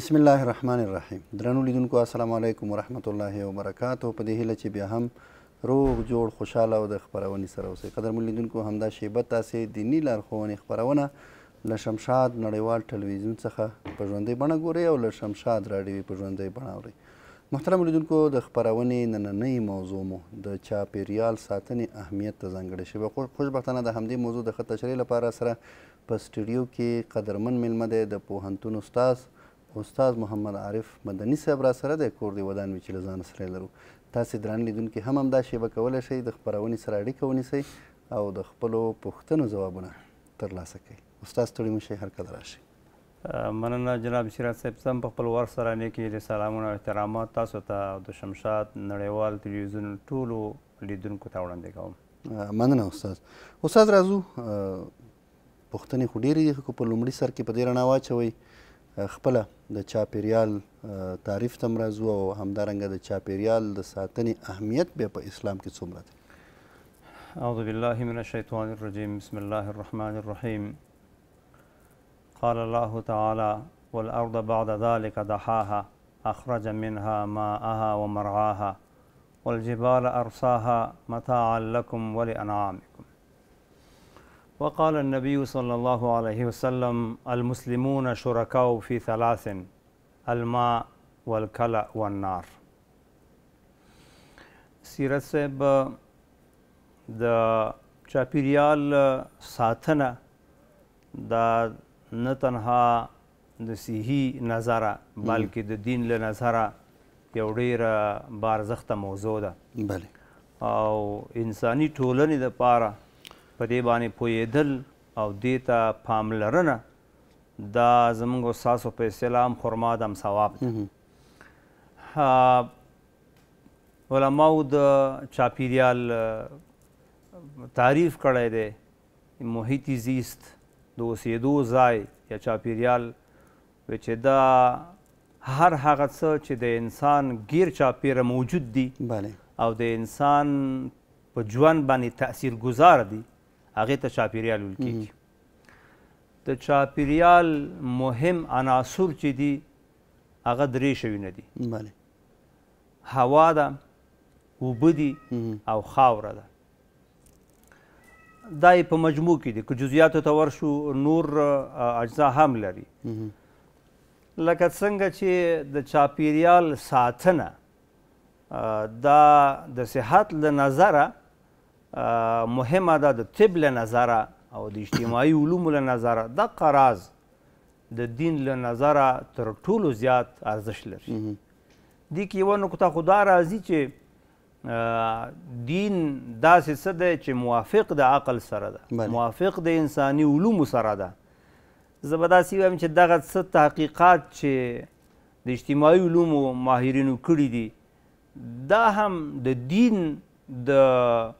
بسم الله الرحمن الرحیم درنو لیدونکو السلام علیکم ورحمت الله وبرکاته په دې هله چې بیا هم روغ جوړ خوشاله او د خبرونې سره اوسئ قدر مون لیدونکو همدا شیبه تاسې دینی لارښوونې خبرونه له شمشاد نړیوال ټلویزیون څخه په ژوندۍ بڼه ګورئ او له شمشاد راډیوي په ژوندۍ بڼه اورئ محترم لیدونکو د خبرونې نننۍ موضوع مو د چاپیریال ساتنې اهمیت ته ځانګړې شوې خوشبختانه د همدې موضوع د ښه تشریح لپاره سره په سټوډیو کې قدرمن میلمه دی د پوهنتون استاذ استاد محمد عارف مدني صاحب را سره د کور دی ودان چې لزان سره لرو تاسو درن لیدونکو هم همدا شی وکول شي د خبرونې سره اړیکه ونیسي او د خپل پوښتنو ځوابونه ترلاسه کړئ استاد ستړي مشه هر کله راشي مننه جناب شیراز صاحب سم په خپل ور سره نه کې سلامونه او احترامات تاسو ته د شمشاد نړیوال تلویزیون ټولو لیدونکو ته وړاندې کوم مننه استاد استاد راځو پوښتنې خو ډېرې دي خو په لومړي سر کې په دې رڼا واچوئ أه، خپل د چاپیریال أه، تعریف تم راځو او همدارنګه د چاپیریال د ساتنې اهمیت به په اسلام کې څومره ده اعوذ بالله من الشیطان الرجیم بسم الله الرحمن الرحیم قال الله تعالى والارض بعد ذلك دحاها اخرج منها ماءها ومرعاها والجبال ارساها متاعا لكم ولانعامكم وقال النبي صلى الله عليه وسلم المسلمون شركاء في ثلاث الماء والکلع والنار سیرت صاحب د چاپیریال ساتنه دا نه تنها د صحي نظره بلکې د دین له نظره یو ډیره بارزخته موضوع ده بله او انساني ټولنې د پاره په دې باندې پوهېدل او دې ته پاملرنه دا زموږ ستاسو په اسلام خرما د هم ثواب دی علماو د چاپیریال تعریف کړی دی محیطي زیست د اوسېدو ځای یا چاپیریال چې دا هر هغه څه چې د انسان غیر چاپیره موجود دي بله. او د انسان په ژوند باندې تاثیر گذار دي هغه ته چاپیریال ویل کیږي د چاپیریال مهم عناصر چې دي هغه درې شیونه دي بله هوا ده اوبه دي او خاوره ده دا په مجموع کې دي که جزئیاتو ته ورشو نور اجزا هم لري لکه څنګه چې د چاپیریال ساتنه دا د صحت له نظره مهمه ده د طب له نظره او د اجتماعي علومو له نظره د قراز د دین له نظره تر ټولو زیات ارزښت لري دې کې یوه نقطه خو دا راځي چې دین داسې څه دی چې موافق د عقل سره ده موافق د انساني علومو سره ده زه به داسې وایم چې دغه څه تحقیقات چې د اجتماعي علومو ماهرینو کړي دي دا هم د دین د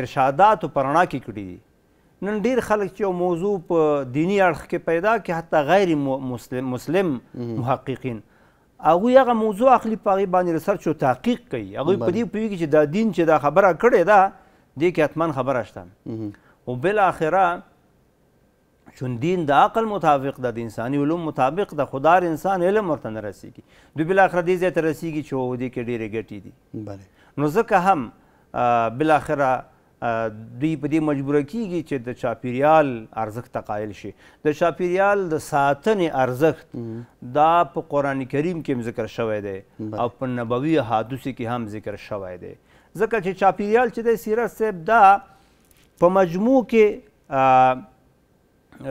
ارشادات پرانا کې کړی دي نن ډیر خلک چې موضوع په دینی اړخ کې پیدا کې حتی غیر مسلم مسلم محققین هغه هغه موضوع اخلي په هغه باندې ریسرچ او تحقیق کوي هغه په دې پیږي چې دا دین چې دا خبره کړې ده دې کې حتمان خبره شته او بل اخره چون دین د عقل مطابق د انساني علوم مطابق د خدار انسان علم ورته نه رسیږي دوی بل اخره دې ځای ته رسیږي چې دې کې ډېرې ګټې دي بله نو ځکه هم بل اخره دوی په دې مجبوره کیږي چې د چاپیریال ارزښت تقایل شي د چاپیریال د ساتنې ارزښت دا په قران کریم کې هم ذکر شوی دی او په نبوي حادثه کې هم ذکر شوی دی ځکه چې چاپیریال چې د سیرت صاحب دا په مجموع کې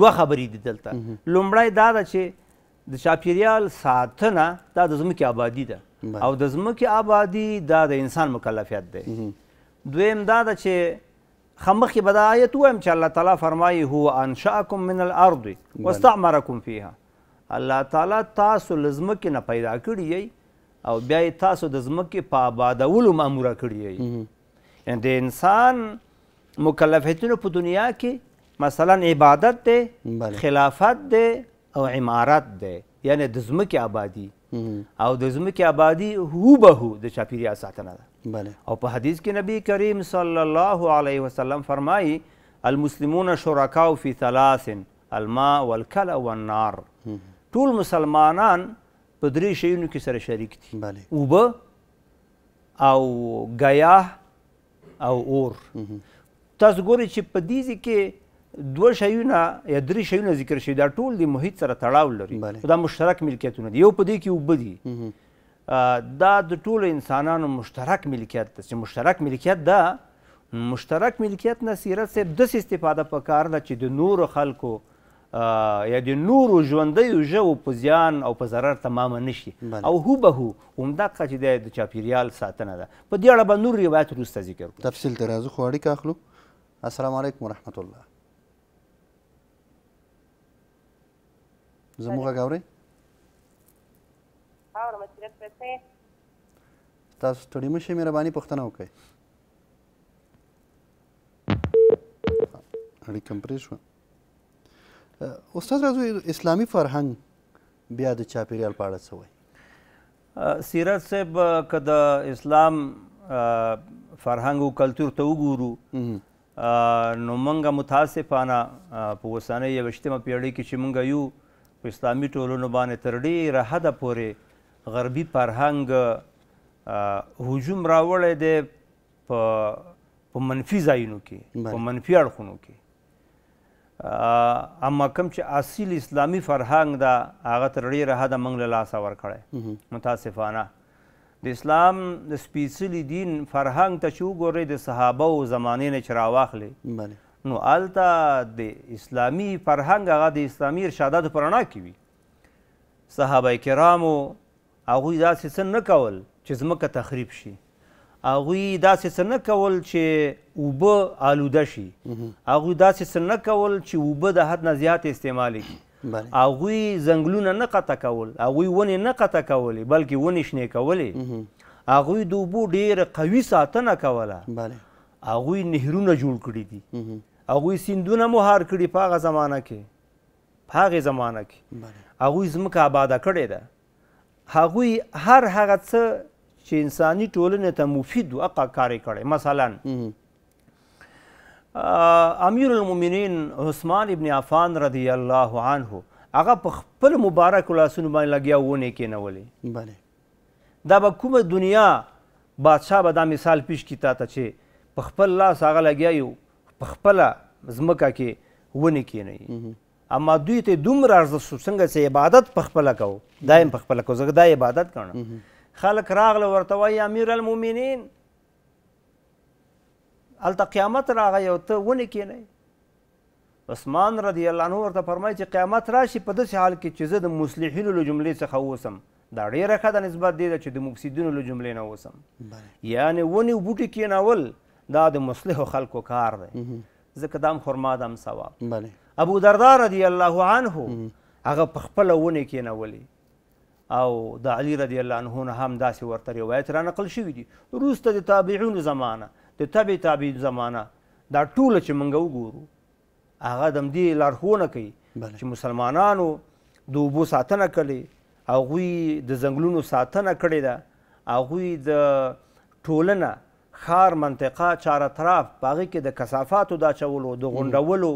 دوه خبرې دي دلته لومړی دا ده چې د چاپیریال ساتنه دا د ځمکې آبادي ده او د ځمکې آبادي دا د انسان مکلفیت دی دویم دا ده چې خمخې به دا آیت ووایم چې الله تعالی فرمایي هو انشأکم من الارض واستعمرکم فیها الله تعالی تاسو له ځمکې نه پیدا کړي یی او بیا یې تاسو د ځمکې په آبادولو ماموره کړي یی یعنې د انسان مکلفیتونو په دنیا کې مثلا عبادت دی خلافت دی او عمارت دی یعنې د ځمکې آبادي او د ځمکې آبادي هو به هو د چاپیریال ساتنه ده بله او په حدیث کې نبی کریم صلی الله علیه وسلم فرمایي المسلمون شرکاء فی ثلاث الماء والکل والنار ټول مسلمانان په درې شیونو کې سره شریک دي بله اوبه او غیاه او اور تاسو ګورئ چې په دې کې دوه شیونه یا درې شیونه ذکر شوي دا ټول د محیط سره تړاو لري دا مشترک ملکیتونه دي یو په دې کې اوبه دي دا د ټولو انسانانو مشترک ملکیت ده چې مشترک ملکیت ده مشترک ملکیت نه سیرت صاحب داسې استفاده پکار ده چې د نورو خلکو یا د نورو ژوندیو ژوو په زیان او په ضرر تمامه نشي او هو به هو همدغه چې د چاپیریال ساتنه ده په دې اړه به نور روایت وروسته ذکر کړو تفصیل ته راځو خو اړیکه اخلو السلام علیکم ورحمت الله زموږ غاوري اورم تاسو ستړي مشي مهرباني پوښتنه وکړئ اړیکه هم پرې شوه استاد راځو اسلامي فرهنګ بیا د چاپېریال په اړه څه وایي سیرت صاحب که د اسلام فرهنګ او کلتور ته وګورو نو موږ متاسفانه په اوسنۍ یویشتمه پیړۍ کې چې موږ یو په اسلامي ټولنو باندې تر ډېره حده پورې غربي فرهنګ هجوم راوړی دی په په منفي ځایونو کې په منفي اړخونو کې اما کم چې اصیل اسلامي فرهنګ دا هغه تر ډېره حده موږ له لاسه ورکړی متاسفانه د اسلام د سپېڅلي دین فرهنګ ته چې وګورئ د صحابه او زمانې نه چې راواخلې نو الته د اسلامی فرهنګ هغه د اسلامی ارشاداتو په رڼا کې وي صحابه کرامو هغوی داسې څه نه کول چې ځمکه تخریب شي هغوی داسې څه نه کول چې اوبه آلوده شي هغوی داسې څه نه کول چې اوبه د حد نه زیات استعمال کړي هغوی ځنګلونه نه قطع کول هغوی ونې نه قطع کولې بلکې ونې شنې کولې هغوی د اوبو ډېره قوي ساتنه کوله هغوی نهرونه جوړ کړي دي هغوی سیندونه مو هار کړي په هغه زمانه کې په هغې زمانه کې هغوی ځمکه آباده کړې ده هغوی هر هغه څه چې انساني ټولنې ته مفید و هغه کار یې کړی مثلا امیر المؤمنین عثمان ابن عفان رضی الله عنه هغه په خپل مبارک لاسونو باندې لګیا ونې کېنولې بله دا به کومه دنیا بادشاه به دا مثال پیش کی تا ته چې په خپل لاس هغه لګیا یو په خپله ځمکه کې ونې کېنوي اما دوی ته دومره ارزښت څنګه چې عبادت په خپله کوو دایم په خپله کوو ځکه دا عبادت کړه خلک راغله ورته وایي امیر المؤمنین هلته قیامت راغی او ته ونې کښېنئ عثمان رضی الله عنه ورته فرمایي چې قیامت راشي په داسې حال کې چې زه د مصلحینو له جملې څخه اوسم دا ډېره ښه ده نسبت دی چې د مفسدینو له جملې نه اوسم یعنې ونې بوټي کېنول دا د مصلحو خلکو کار دی ځکه دا هم خرما ده هم ثواب ابو دردا رضی الله عنه هغه په خپل ونه کې نه ولي او د علی رضی الله عنه نه هم داسې ورته روایت را نقل شوی دي روسته د تابعون زمانه د تبع تابع زمانه دا ټول چې منګو ګورو هغه دم دی لارښوونه کوي چې مسلمانانو د اوبو ساتنه کړي هغوی د ځنګلونو ساتنه کړې ده هغوی د ټولنه خار منطقه چاره طرف په هغې کې د کثافاتو دا چولو د غونډولو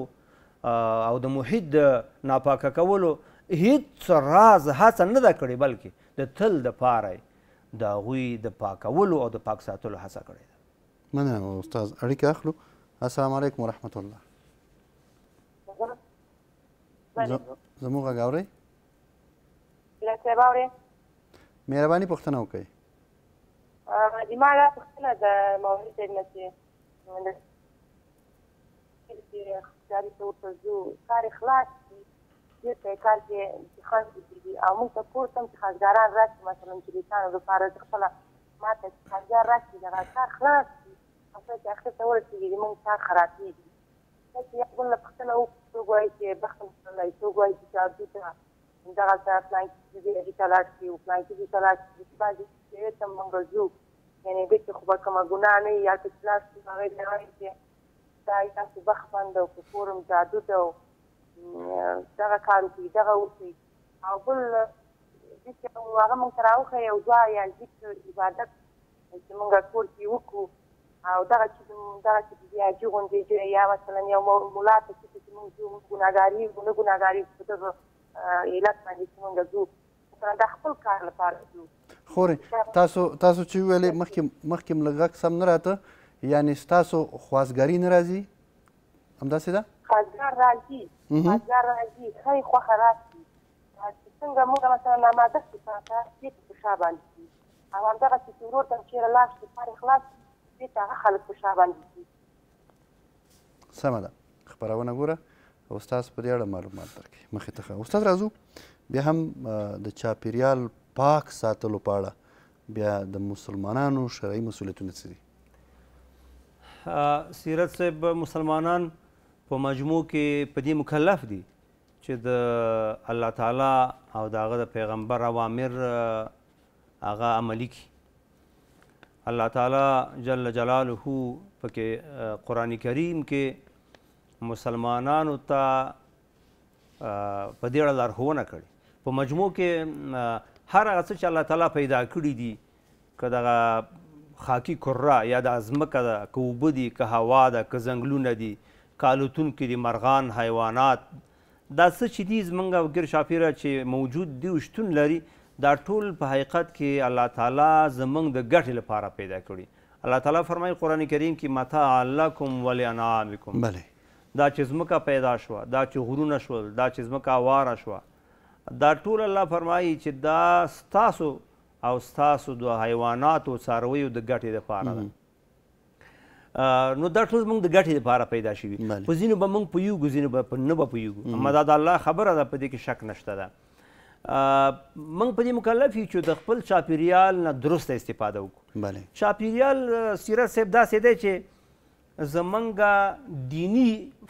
او د محیط د ناپاکه کولو هیڅ راز هڅه نه ده کړې بلکې د تل د پاره د هغوی د پاکولو او د پاک ساتلو هڅه کړې ده مننه استاذ اړیکه اخلو السلام علیکم ورحمت الله زموږ غږ اورئ مهرباني پوښتنه وکړئ زما دا پوښتنه د مولد صاحب نه چې ادارې ته ورته ځو کار خلاص شي چېرته کار کې انتخاب کېږي او موږ ته پوه شم چې خانزاران راشي مثلا چې د تانو لپاره زه خپله ما ته چې خانزار راشي دغه کار خلاص شي او څه چې اخر ته ورسېږي زموږ کار خرابېږي چې یو بل پوښتنه وکړو څوک وایي چې بخت الله څوک وایي چې جادو ته دغه ته پلان کې دې دې تلاش کې او پلان کې دې تلاش کې باندې چې تم منګل جو یعنی دې خو به کومه ګناه نه یا چې تلاش کې هغه نه وایي چې خدای تاسو بخمند او په فورم جادو ده او دغه کار وکړي دغه وکړي او بل هغه مونږ ته راوښیي او دعا یا ذکر عبادت چې مونږ کور کې وکړو او دغه چې دغه چې بیا جوغوندې جوړې یا مثلا یو مولا ته چې مونږ جو ګناګاري ګونه ګناګاري په دغه علت باندې چې مونږ ځو دا خپل کار لپاره ځو خورې تاسو تاسو چې ویلې مخکې مخکې لږ سم نه راته یعنی ستاسو خوازګري نه راځي همداسې ده خوازګار راځي خوازګار راځي ښه خوښه راشي چې څنګه موږ مثلا ناماده شو تاته دې په شا باندې او همدغه چې ورور ته چیرې لاړ شي پارې خلاص دې ته هغه خلک په شا باندې سمه ده خبرونه ګوره استاد په دې اړه معلومات درکړي مخې ته استاد راځو بیا هم د چاپیریال پاک ساتلو په اړه بیا د مسلمانانو شرعي مسولیتونه څه دي سیرت صاحب مسلمانان په مجموع کې په دې مکلف دي چې د الله تعالی او د هغه د پیغمبر اوامر هغه عملی کړي الله تعالی جل جلاله پکې قران کریم کې مسلمانانو ته په دې اړه لارښوونه کړې په مجموع کې هر هغه څه چې الله تعالی پیدا کړي دي که دغه خاکی کره یا د ازمکه ده که اوبه دي که هوا ده که ځنګلونه دي که الوتونکي دي مرغان حیوانات دا څه چې دي زمونږ ګر شاپیره چې موجود دي او شتون لري دا ټول په حقیقت کې الله تعالی زمونږ د ګټې لپاره پیدا کړي الله تعالی فرمایي قرآن کریم کې متاع لکم ولانعامکم بله دا چې ځمکه پیدا شوه دا چې غرونه شول دا چې ځمکه اواره شوه دا ټول الله فرمایي چې دا ستاسو او ستاسو د حیواناتو څارویو د ګټې لپاره ده نو دا ټول موږ د ګټې لپاره پیدا شوي په ځینو به موږ پویږو ځینو به په نه به پویږو اما دا د الله خبره ده په دې کې شک نشته ده موږ په دې مکلف یو چې د خپل چاپیریال نه درسته استفاده وکړو بله چاپیریال سیرت صاحب داسې دی چې زمنګ دینی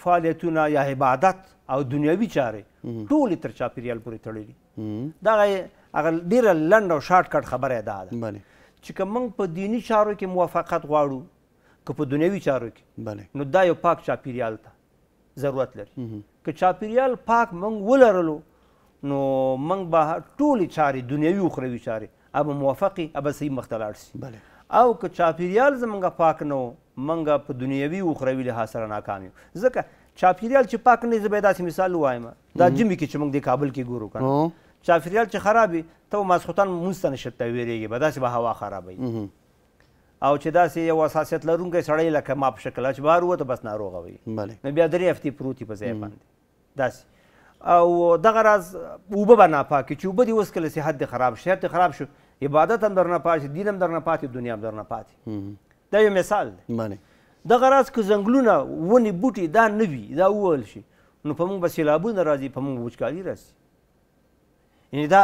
فعالیتونه یا عبادت او دنیوي چارې ټول تر چاپیریال پورې تړلي دا هغه ډیره لنډ او شارټ کټ خبره دا ده چې که موږ په دینی چارو کې موافقت غواړو که په دنیوي چارو کې نو دا یو پاک چاپیریال ته ضرورت لري که چاپیریال پاک موږ ولرلو نو موږ به ټولې چارې دنیوي اخروي چارې ابه موافقې ابه صحیح مخته لاړ شي او که چاپیریال زمونږ پاک نه منګه په دنیوي او اخروي لحاظ سره ناکام یو ځکه چاپیریال چې پاک نه زبیدا سي مثال وایم دا جمی کې چې موږ د کابل کې ګورو کنه چاپیریال چې خراب وي ته ماسخوتن مونځ ته نه شته ویرېږي به داسې به هوا خرابوي او چې داسې یو حساسیت لرونکی سړی لکه ما په شکل چې بهر ووته بس ناروغه وي نو بیا درې هفتې پروت په ځای باندې داسې او دغه راز اوبه به ناپاکې چې اوبه دې وڅکله صحت دې خراب شي صحت دې خراب شو عبادت هم درنه پاتې دین هم درنه پاتې دنیا هم درنه پاتې دا یو مثال دی دغه راز که ځنګلونه ونې بوټي دا نه وي دا وویل شي نو په موږ به سیلابونه راځي په موږ وچکالي راځي یعنی دا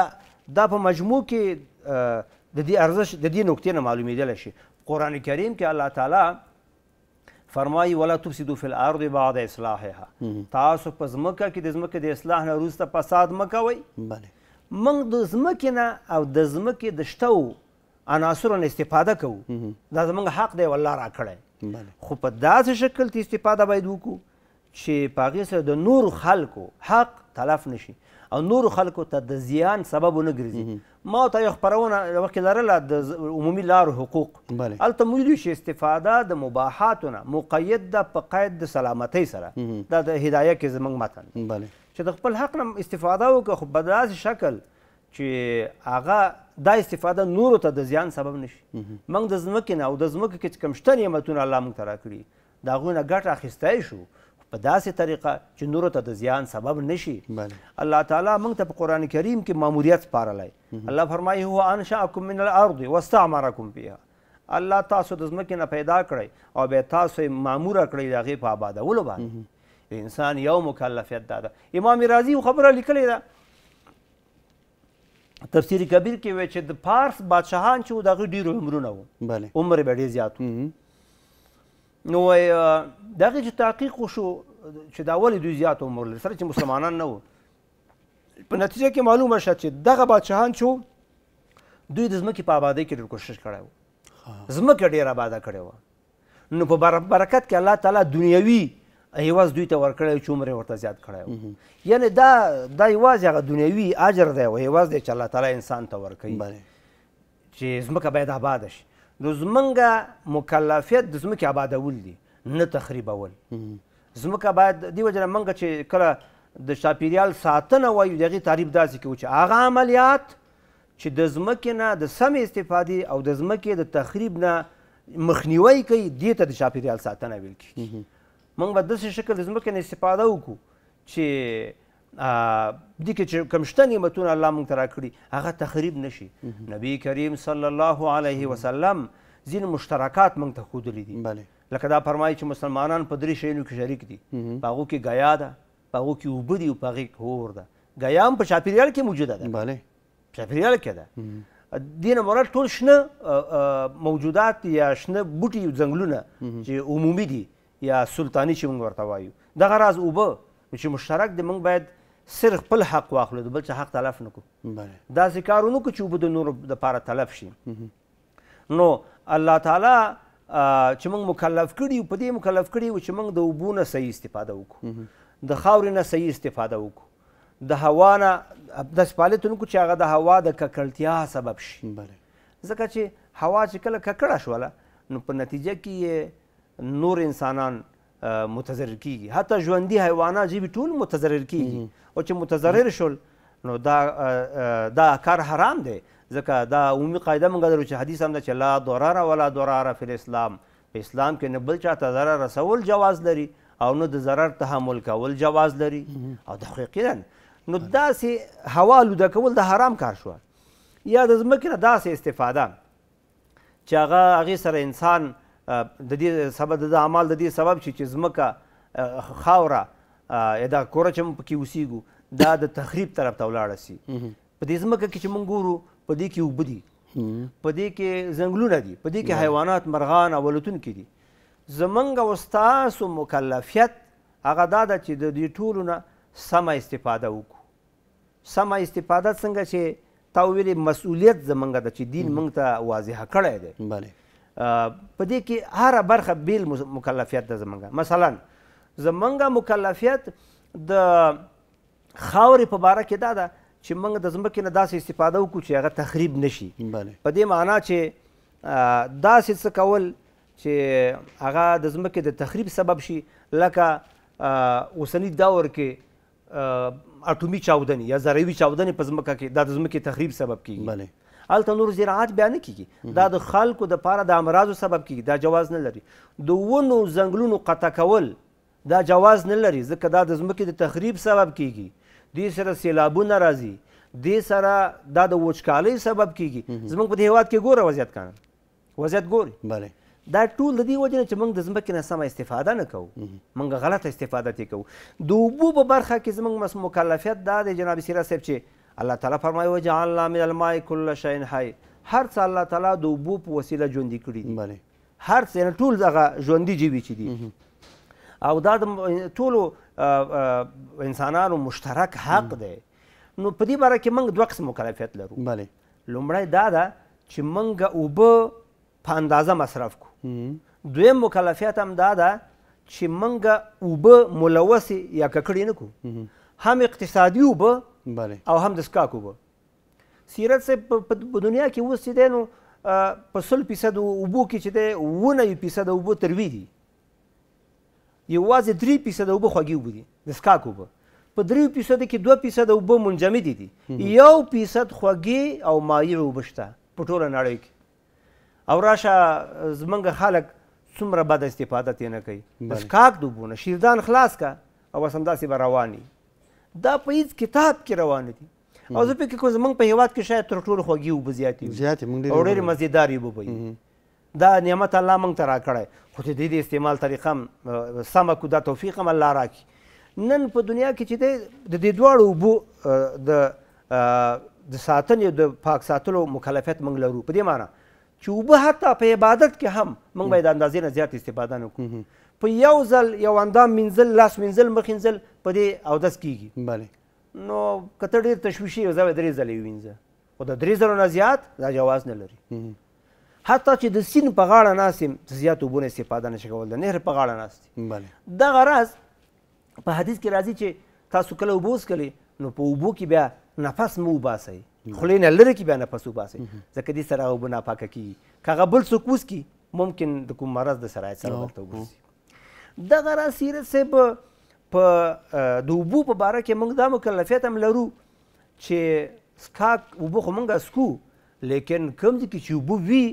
دا په مجموع کې د دې ارزش د دې نکتې نه معلومېدلی شي قرآن کریم کې الله تعالی فرمایي ولا تفسدو فی الارض بعد اصلاحها تاسو په ځمکه کې د ځمکې د اصلاح نه وروسته فساد مه کوئ موږ د ځمکې نه او د ځمکې د شته عناصرو نه استفاده کوو دا زموږ حق دی والله راکړی خو په داسې شکل ته استفاده باید وکړو چې په هغې سره د نورو خلکو حق تلف نشي او نور خلکو ته د زیان سبب نه ګرځي ما ته یو خبرونه وکړه لرله د عمومي لارو حقوق البته موږ شي استفاده د مباحاتونه مقید د په قید د سلامتی سره دا د هدایه کې زمنګ متن چې د خپل حق نه استفاده وکړه خو په داسې شکل چې هغه دا استفاده نورو ته د زیان سبب نشي موږ د ځمکې نه او د ځمکې کې چې کوم شته نعمتونه الله موږ ته راکړي د هغوی نه ګټه اخیستی شو په داسې طریقه چې نورو ته د زیان سبب نشي الله تعالی موږ ته په قران کریم کې ماموریت سپارلی الله فرمایي هو انشأکم من الارض واستعمرکم فیها الله تاسو د ځمکې نه پیدا کړی او بیا تاسو یې ماموره کړئ د هغې په آبادولو باندې انسان یو مکلفیت دا ده امام رازي خبره لیکلې ده تفسیر کبیر کې وایي چې د پارس بادشاهان چې وو د هغوی ډېر عمرونه وو عمر یې به ډېر زیات نو دغه چې تحقیق وشو چې دا ولې دوی زیات عمر لري سره چې مسلمانان نه وو په نتیجه کې معلومه شوه چې دغه بادشاهان چې دوی د ځمکې په آبادۍ کې ډېر کوشش کړی وو ځمکه ډېر آباده کړې وه نو په برکت کې الله تعالی دنیوي هیواز دوی ته ورکړی چې عمر یې ورته زیات کړی وو یعنی دا دا یوازې هغه دنیوي اجر دی او هیواز دی چې الله تعالی انسان ته ورکوي چې ځمکه باید آباده شي نو زمونږ مکلفیت د ځمکې آبادول دي نه تخریبول ځمکه باید دې وجه نه موږ چې کله د چاپېریال ساتنه وایو د هغې تعریف داسې کوو چې هغه عملیات چې د ځمکې نه د سمې استفادې او د ځمکې د تخریب نه مخنیوی کوي دې ته د چاپېریال ساتنه ویل کېږي موږ به داسې شکل د ځمکې نه استفاده وکړو چې دې کې چې کوم شته نعمتونه الله موږ ته راکړي هغه تخریب نشي نبی کریم صلی الله علیه وسلم ځین مشترکات موږ ته ښودلي دي لکه دا فرمایي چې مسلمانان په درې شیانو کې شریک دي په هغو کې ګیا ده په هغو کې اوبه دي او په هغې کې اور ده ګیا هم په چاپېریال کې موجوده ده چاپېریال کې ده دینه مراد ټول شنه موجودات یا شنه بوټي ځنګلونه چې عمومي دي یا سلطاني چې موږ ورته وایو دغه راز اوبه چې مشترک دی موږ باید سر خپل حق واخلو د بل څه حق تلف نکو دا ذکر نکو چې وبد نور د پاره تلف شي نو الله تعالی چې موږ مکلف کړي په دې مکلف کړي چې موږ د وبونه صحیح استفاده وکړو د خاورې نه صحیح استفاده وکړو د هوا نه د سپالتونکو چې هغه د هوا د ککړتیا سبب شي ځکه چې هوا چې کله ککړه شوله نو په نتیجه کې نور انسانان متضرر کیږي حتی ژوندي حیوانات ژبې ټول متضرر کیږي او چې متضرر شول نو دا دا کار حرام دی ځکه دا عمومي قاعده موږ درو چې حدیث هم ده چې لا ضرر ولا ضرار فی الاسلام په اسلام کې نه بل چاته ضرر رسول جواز لري او نه د ضرر تحمل کول جواز لري او دا حقیقتا نو داسې هوا لوده کول د حرام کار شو یا د ځمکې نه داسې استفاده چې هغه هغې سره انسان د دې سبب د اعمال د دې سبب شي چې ځمکه خاوره یا دا کوره چې موږ پکې اوسېږو دا د تخریب طرف ته ولاړه سي په دې ځمکه کې چې موږ ګورو په دې کې اوبه دي په دې کې ځنګلونه دي په دې کې حیوانات مرغان او الوتونکي دي زمونږ او ستاسو مکلفیت هغه دا ده چې د دې ټولو نه سمه استفاده وکړو سمه استفاده څنګه چې تا ویلې مسؤلیت زمونږ ده چې دین موږ ته واضحه کړی دی په دې کې هر برخه بیل مکلفیت ده زمونږ مثلا زمونږ مکلفیت د خاورې په باره کې دا ده چې موږ د ځمکې نه داسې استفاده وکړو چې هغه تخریب نشي په دې معنا چې داسې څه کول چې هغه د ځمکې د تخریب سبب شي لکه اوسنی دور کې اټومي چاودنې یا ذروي چاودنې په ځمکه کې دا د ځمکې تخریب سبب کیږي هلته نور زراعت بیا نه کیږي دا د خلکو د پاره د امراضو سبب کیږي دا جواز نه لري د ونو ځنګلونو قطع کول دا جواز نه لري ځکه دا د ځمکې د تخریب سبب کیږي دې سره سیلابونه راځي دې سره دا د وچکالۍ سبب کیږي زموږ په دې هیواد کې ګوره وضعیت کنه وضعیت ګوري بله دا ټول د دې وجه چې موږ د ځمکې نه سمه استفاده نه کوو موږ غلطه استفاده ترې کوو د اوبو په برخه کې زموږ مکلفیت دا دی جناب سیرا صاحب چې الله تعالی فرمایي وجعلنا من الماء كل شيء حي هر څه الله تعالی د اوبو په وسیله ژوندي کړي دي بله هر څه ټول دغه ژوندي ژوي چې دي او دا د ټولو انسانانو مشترک حق دی نو په دې باره کې موږ دوه قسم مکلفیت لرو بله لومړی دا ده چې موږ اوبه په اندازه مصرف کو دویم مکلفیت هم دا ده چې موږ اوبه ملوث یا ککړې نه کو هم اقتصادي اوبه او هم د سکاک اوبه سیرت صاحب په دنیا کې اوس چې دی نو په سل فیصد اوبو کې چې دی اوه نوي فیصد اوبه تروي دي یوازې درې فیصد اوبه خوږې اوبه دي د سکاک اوبه په درې فیصد کې دوه فیصد اوبه منجمد دي یو فیصد خوږې او مایع اوبه شته په ټوله نړۍ کې او راشه زمونږ خلک څومره بد استفاده ترې نه کوي د سکاک د اوبو نه شیردان خلاص کا او همداسې به روان دا په هیڅ کتاب کې روان دي او زه فکر کوم زمونږ په هیواد کې شاید تر ټولو خوږې اوبه زیاتې وي او ډېرې مزېدارې اوبه به دا نعمت الله موږ ته راکړی خو د دې د استعمال طریقه هم سمه کړو دا توفیق هم الله راکړي نن په دنیا کې چې دی د دې دواړو اوبو د د ساتنې د پاک ساتلو مکلفیت موږ لرو په دې معنی چې اوبه حتی په عبادت کې هم موږ باید اندازې نه زیات استفاده نه کوو په یو ځل یو اندام منزل لاس منزل مخ منزل په دې اودس کیږي بله نو کته ډیر تشویشي یو ځای درې ځلې وینځه خو د درې ځلو نه زیات دا جواز نه لري حتی چې د سین په غاړه ناسم زیات وبونه استفاده نشي کول د نهر په غاړه ناست بله دا غرض په حدیث کې راځي چې تاسو کله وبوس کلی نو په وبو کې بیا نفس مو باسي خولې نه لرې کې بیا نفس وباسي ځکه دې سره اوبه ناپاکه کیږي که هغه بل څوک وڅکي ممکن د کوم مرض د سرایت سره ورته وبوسي دغه راز سیرت صاحب په د اوبو په باره کې موږ دا مکلفیت هم لرو چې سکاک اوبه خو موږ اسکو لیکن کوم دي چې اوبه وي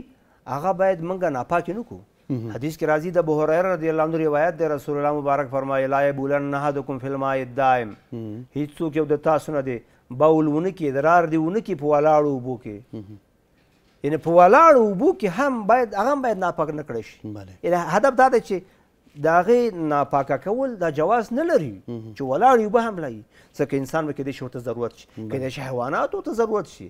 هغه باید موږ ناپاک نه کو حدیث کې راځي د ابو هريره رضی الله عنه روایت دی رسول الله مبارک فرمایي لا یبولن احدکم فی الماء الدائم هیڅ څوک یو د تاسو نه دی باول ونه کې درار دی ونه کې په ولاړو اوبو کې یعنی په ولاړو اوبو کې هم باید هغه باید ناپاک نه کړی شي یعنی هدف دا دی چې د هغې ناپاکه کول دا جواز نه لري چې ولاړ یو به هم لایي ځکه انسان به کیدای شي ورته ضرورت شي کیدای شي حیواناتو ته ضرورت شي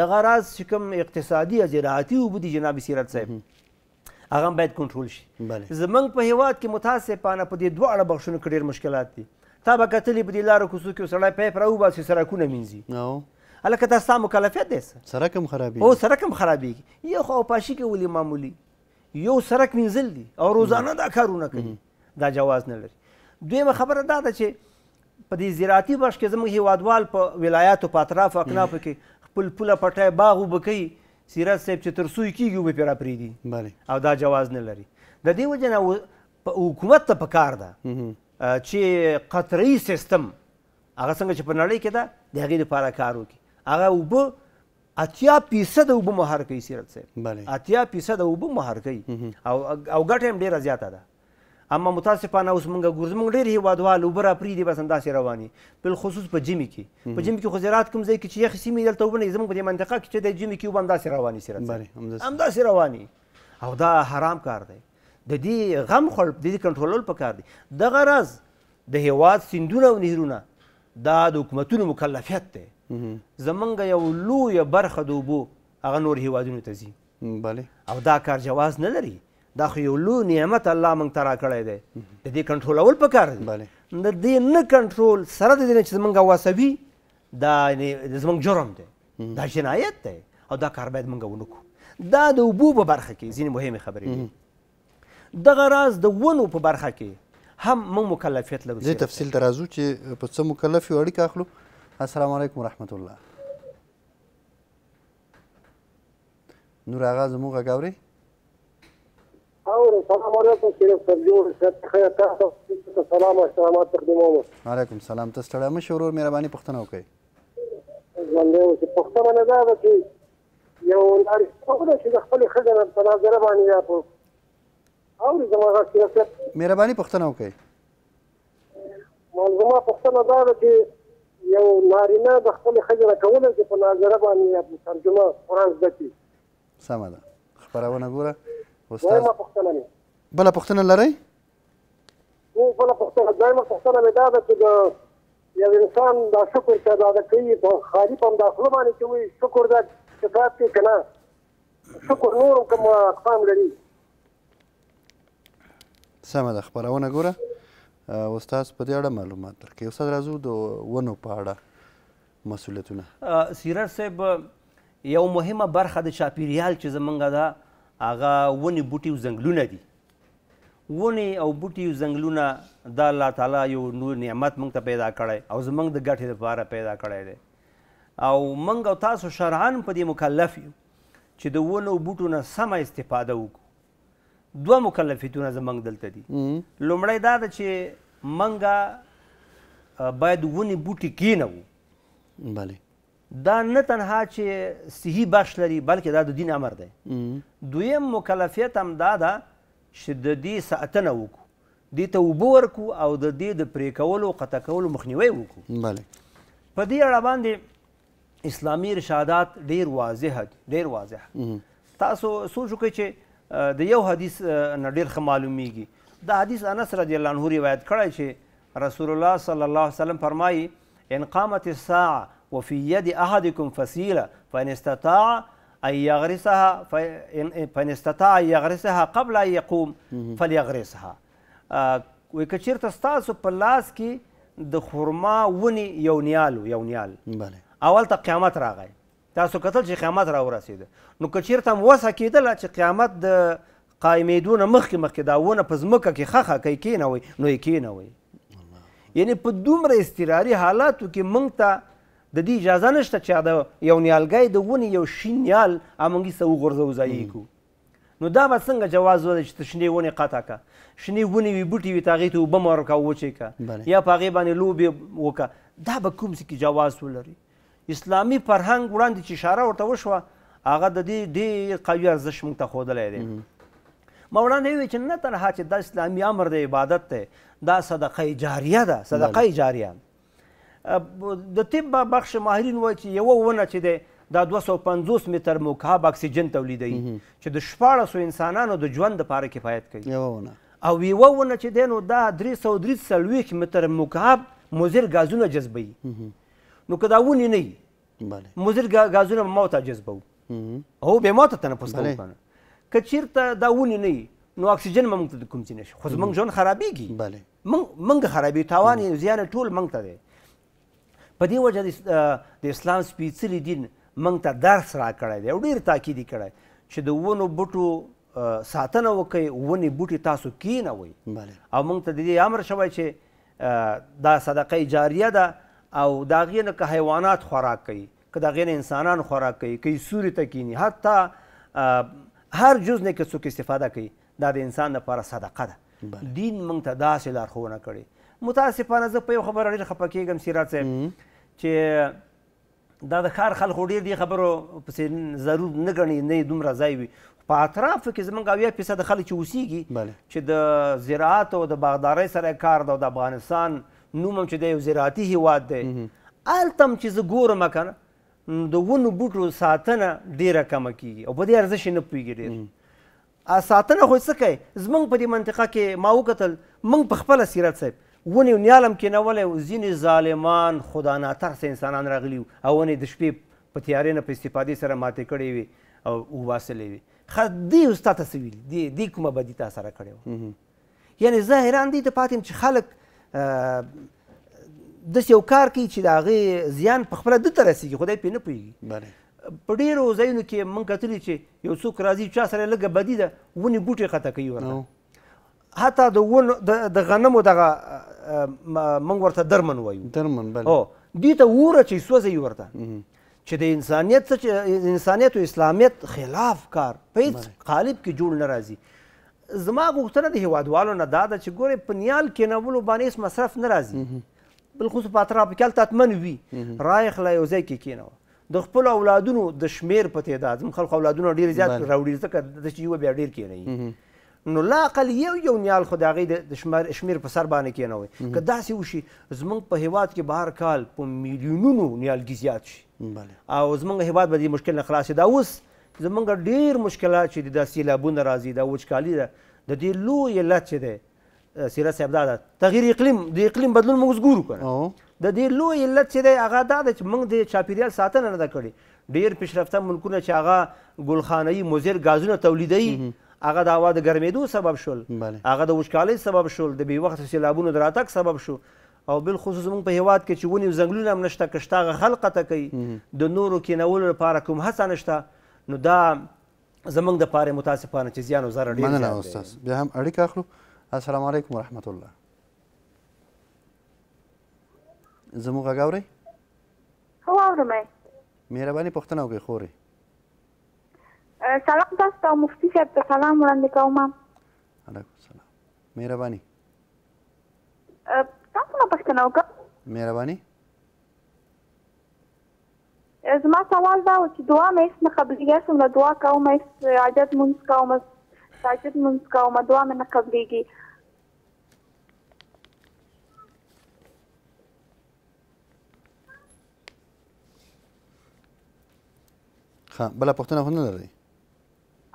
دغه راز چې کوم اقتصادي یا زراعتي اوبه دي جناب سیرت صاحب هغه باید کنټرول شي زمونږ په هیواد کې متاسفانه په دې دوه اړه بخښونو کې ډېر مشکلات دي تا به کتلې په دې لارو کوڅو کې سړی پیپ راوباسي سړکونه مینځي هلکه دا ستا مکلفیت دی سرک هم خرابېږي او سرک هم خرابېږي یو خو اوپاشي کې ولې معمولي یو سرک منزل دي او روزانه دا کارونه کوي دا جواز نه لري دویمه خبره دا ده چې په دې زراعتي بخش کې زموږ هیوادوال په ولایاتو په اطرافو اکنافو کې خپل پوله پټی باغ اوبه کوي سیرت صاحب چې تر سوی کېږي اوبه پرې راپرېږدي او دا جواز نه لري د دې وجې نه حکومت ته پکار ده چې قطري سیستم هغه څنګه چې په نړۍ کې ده د هغې لپاره کار وکړي هغه اوبه اتیا فیصد اوبه مهار کوي سیرت صاحب اتیا فیصد اوبه مهار کوي او او ګټه هم ډیره زیاته ده اما متاسفانه اوس موږ ګورځ موږ ډیر هیوادوال اوبه راپري دي بس انداسې رواني بل خصوص په جمی کې په جمی کې خو زراعت کوم ځای کې چې یخې سیمې دلته اوبه نه زموږ په دې منطقه کې چې د جمی کې اوبه همداسې رواني سیرت صاحب همداسې رواني او دا حرام کار دی د دې غم خور د دې کنټرول پکار دی دغه راز د هیواد سیندونه او نهرونه دا د حکومتونو مکلفیت دی زمونږ یو لویه برخه د اوبو هغه نور هیوادونو ته ځي بله او دا کار جواز نه لري دا خو یو لوی نعمت الله موږ ته راکړی دی د دې کنټرولول پکار دی بله د دې نه کنټرول سره د دې نه چې زمونږ واسوي دا زمونږ جرم دی دا جنایت دی او دا کار باید موږ ونکړو دا د اوبو په برخه کې ځینې مهمې خبرې دي دغه راز د ونو په برخه کې هم موږ مکلفیت لرو زه تفصیل ته راځو چې په څه مکلف یو اړیکه اخلو السلام علیکم ورحمت الله نور اغا زموږ غږ اوري اوري سلام علیکم شریف صاحب جوړ صحت خیر تاسو ته سلام او سلامات تقدیموم علیکم سلام ته ستړی مې شورور مهرباني پښتنه وکړي ژوندې اوسې پښتنه نه ده چې یو لارې خبره چې د خپلې ښځې نه په نظره باندې یا په اوري زما غږ شریف صاحب مهرباني پښتنه وکړي زما پښتنه دا ده چې یو نارینه د خپلې ښځې راکولی چې په ناظره باندې ترجمه قرآن زده کړي سمه ده خپرونه ګوره استاد بله پوښتنه لرئ بله پوښتنه دویمه پوښتنه مې دا ده چې د یو انسان دا شکر چې ادا کوي په خالي په همدا خوله باندې چې وایي شکر دا صفات دی که نه شکر نور هم کوم اقسام لري سمه ده خپرونه ګوره استاد په دې اړه معلومات درکړي استاد راځو د ونو په اړه مسولیتونه سیرر صاحب یو مهمه برخه د چاپیریال چې زمونږ ده هغه ونې بوټي او ځنګلونه دي ونې او بوټي او ځنګلونه دا الله تعالی یو نور نعمت موږ ته پیدا کړی او زمونږ د ګټې لپاره پیدا کړی دی او موږ او تاسو شرعن په دې مکلف یو چې د ونو بوټو نه سمه استفاده وکړو دوه مکلفیتونه زمنګ دلته دي لومړی دا ده چې منګه باید ونی بوټي کینو بله دا نه تنها چې صحیح بخش لري بلکې دا د دین امر دی دویم مکلفیت هم دا ده چې د دې ساتنه وکړو دې ته اوبه ورکړو او د دې د پرې کولو قطع کولو مخنیوی وکړو بله په دې اړه باندې اسلامي ارشادات ډیر واضح دي ډیر واضح تاسو سوچ وکړئ چې آه، د یو حدیث آه، نه ډیر ښه معلومیږي دا حدیث انس رضی الله عنه روایت کړی چې رسول الله صلی الله علیه وسلم فرمایي ان قامت الساعه وفي يد احدكم فسيله فان استطاع ان يغرسها فان استطاع يغرسها قبل ان يقوم فليغرسها آه، وي کچیر تاسو په لاس کې د خرمه ونی یو نیالو یو نیال بله اول ته قیامت راغی تاسو کتل چې قیامت را ورسید نو که چیرته هم وسه کېدله چې قیامت د قایمېدو نه مخکې مخکې دا ونه په ځمکه کې خخه کوي کینوئ نو یې کینوئ یعنی په دومره اضطراري حالاتو کې موږ ته د دې اجازه نشته چې دا یو نیالګی د ونې یو شین نیال همونږ یې څه وغورځو ضایع کړو نو دا به څنګه جواز ولري چې ته شنې ونې قطع کړه شنې ونې وي بوټي وي ته هغې ته اوبه م ورکړه وچې کړه یا په هغې باندې لوبې وکړه دا به کوم څه کې جواز ولري اسلامي فرهنګ وړاندې چې اشاره ورته وشوه هغه د دې ډېر قوي ارزښت موږ ته ښودلی دی ما وړاندې وویل چې نه تنها چې دا اسلامي امر دی عبادت دی دا صدقه جاریه ده صدقه جاریه د طب بخش ماهرین وایي چې یوه ونه چې دی دا 250 متر مکعب اکسیجن تولیدوي چې د شپاړسو انسانانو د ژوند لپاره کفایت کوي یوه ونه او یوه ونه چې دی نو دا درې سوه درې څلوېښت متر مکعب مضر ګازونه جذبوي نو که دا ونې نه وي بله مضر ګازونه به ما ورته جذبوو هو به ما ته تنفس کوو که نه که چېرته دا ونې نه وي نو اکسیجن به موږ ته د کوم ځای نه شي خو زموږ ژوند خرابېږي بله موږ خرابېږي تاوان یې زیان ټول موږ ته دی په دې وجه د اسلام سپېڅلي دین موږ ته درس راکړی دی او ډېر تاکید یې کړی چې د ونو بوټو ساتنه وکئ ونې بوټي تاسو کینوئ او موږ ته د دې امر شوی چې دا صدقه جاریه ده او دا غینه که حیوانات خوراک کوي که دا غینه انسانان خوراک کوي کوي سوري تکینی حتی هر جز نه که څوک استفاده کوي دا د انسان لپاره صدقه ده دین موږ ته داسې لارښوونه کړې متاسفانه زه په یو خبره ډېر خفه کېږم سیراج صاحب چې دا د ښار خلکو ډېر دې خبرو پسې ضرور نه ګڼي نه دومره ځای وي په اطرافو کې زمونږ اویا فیصده خلک چې اوسیږي چې د زراعت او د باغدارۍ سره یې کار ده او د افغانستان نوم هم چې د یو زراعتي هیواد دی هلته هم چې زه ګورم که د ونو بوټو ساتنه ډیره کمه کیږي او په دې ارزش یې نه پوهېږي ډېر ساتنه خو څه کوي زموږ په دې منطقه کې ما وکتل موږ په خپله سیرت صاحب ونې نیالم کېنولی و ځینې ظالمان خدا ناترسه انسانان راغلي او ونې د شپې په تیارې نه په استفادې سره ماتې کړې وي او وباسلې وي خ دې استاد ته څه ویلي دې کومه بدي تا سره کړې وه یعنې زه حیران دې ته پاتې یم چې خلک داسې یو کار کوي چې د هغې زیان پخپله ده ته رسېږي خدای پرې نه پوهېږي په ډېرو ځایونو کې موږ کتلي چې یو څوک راځي چا سره لږه بدي ده ونې بوټې قطع کوي ورته حتی د ونو د غنمو دغه موږ ورته درمن وایو درمن بله دوی ته وره چې سوځوي ورته چې د انسانیت انسانیت او اسلامیت خلاف کار په هیڅ قالب کې جوړ نه راځي زما غوښتنه د هیوادوالو نه دا ده چې ګورې په نیال کېنولو باندې هېڅ مصرف نه راځي بلخصوص په اطرافو کې هلته حتمن وي رایې خلا یو ځای کې کېنوه د خپلو اولادونو د شمیر په تعداد زموږ خلکو اولادونه ډېر زیات راوړي ځکه چې یوه بیا ډېر کېنوي نو لا اقل یو یو نیال خو د هغې د شمیر په سر باندې کېنوئ که داسې وشي زموږ په هیواد کې به هر کال په میلیونونو نیالګي زیات شي او زموږ هیواد به دې مشکل نه خلاصي دا اوس زمونږ ډیر مشکلات چې د سیلابونه راځي د وچکالي ده د دې لوی علت چې دی سیره صاحب دا ده تغیر اقلیم د اقلیم بدلون موږ ګورو کنه د دې لوی علت چې دی هغه دا ده چې موږ د چاپیریال ساتنه نه ده کړې ډیر پیشرفته ملکونه چې هغه ګلخانهیي مضر ګازونه تولیدوي هغه د هوا د ګرمېدو سبب شول هغه د وچکالۍ سبب شول د بې وخته سیلابونو د راتګ سبب شو او بالخصوص موږ په هیواد کې چې ونې ځنګلونه هم نشته که شته هغه خلقته کوي د نورو کینولو لپاره کوم هڅه نشته نو دا زمونږ د پاره متاسفانه چې زیان او ضرر ډېر مننه استاد بیا هم اړیکه اخلو السلام علیکم ورحمت الله زموږ غږ اورئ هو اورم مهرباني پوښتنه وکړئ خورې سلام تاسو ته مفتي صاحب ته سلام وړاندې کوم علیکم سلام مهرباني تاسو نه پوښتنه وکړه مهرباني زما سوال دا و چې دعا مې هیڅ نه قبلېږي څومره دعا کوم هیڅ عاجز مونځ کوم ساجد مونځ کوم دعا مې نه قبلېږي ها بل پښتنه هونه لري